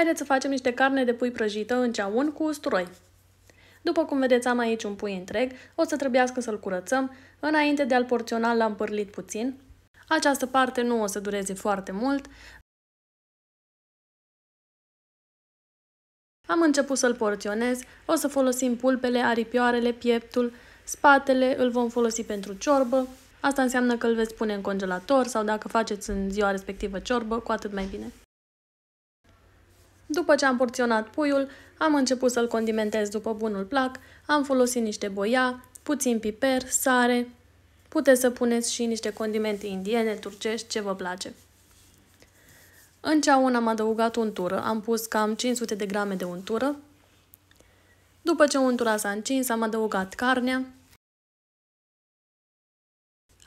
Haideți să facem niște carne de pui prăjită în ceaun cu usturoi. După cum vedeți, am aici un pui întreg, o să trebuiască să-l curățăm. Înainte de a-l porționa, l-am pârlit puțin. Această parte nu o să dureze foarte mult. Am început să-l porționez, o să folosim pulpele, aripioarele, pieptul, spatele, îl vom folosi pentru ciorbă. Asta înseamnă că îl veți pune în congelator sau dacă faceți în ziua respectivă ciorbă, cu atât mai bine. După ce am porționat puiul, am început să-l condimentez după bunul plac, am folosit niște boia, puțin piper, sare. Puteți să puneți și niște condimente indiene, turcești, ce vă place. În ceaun am adăugat untură, am pus cam 500 de grame de untură. După ce untura s-a încins, am adăugat carnea,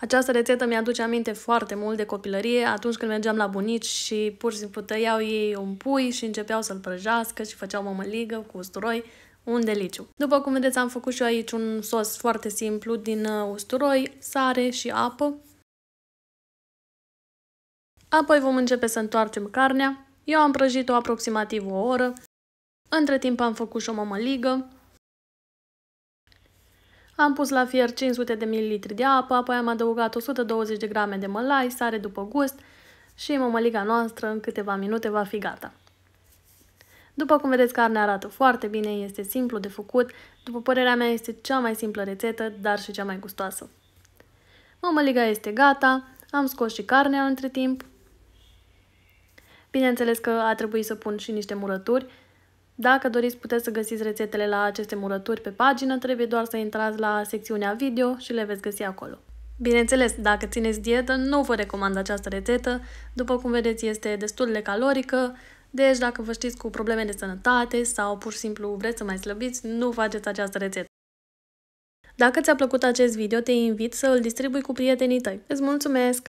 această rețetă mi-aduce aminte foarte mult de copilărie, atunci când mergeam la bunici și pur și simplu tăiau ei un pui și începeau să-l prăjească și făceau mămăligă cu usturoi, un deliciu. După cum vedeți, am făcut și eu aici un sos foarte simplu din uh, usturoi, sare și apă. Apoi vom începe să întoarcem carnea. Eu am prăjit-o aproximativ o oră. Între timp am făcut și o mămăligă. Am pus la fier 500 de ml de apă, apoi am adăugat 120 de grame de mălai, sare după gust și mămăliga noastră în câteva minute va fi gata. După cum vedeți, carnea arată foarte bine, este simplu de făcut. După părerea mea, este cea mai simplă rețetă, dar și cea mai gustoasă. Mămăliga este gata, am scos și carnea între timp. Bineînțeles că a trebuit să pun și niște murături, dacă doriți, puteți să găsiți rețetele la aceste murături pe pagină, trebuie doar să intrați la secțiunea video și le veți găsi acolo. Bineînțeles, dacă țineți dietă, nu vă recomand această rețetă. După cum vedeți, este destul de calorică, deci dacă vă știți cu probleme de sănătate sau pur și simplu vreți să mai slăbiți, nu faceți această rețetă. Dacă ți-a plăcut acest video, te invit să îl distribui cu prietenii tăi. Îți mulțumesc!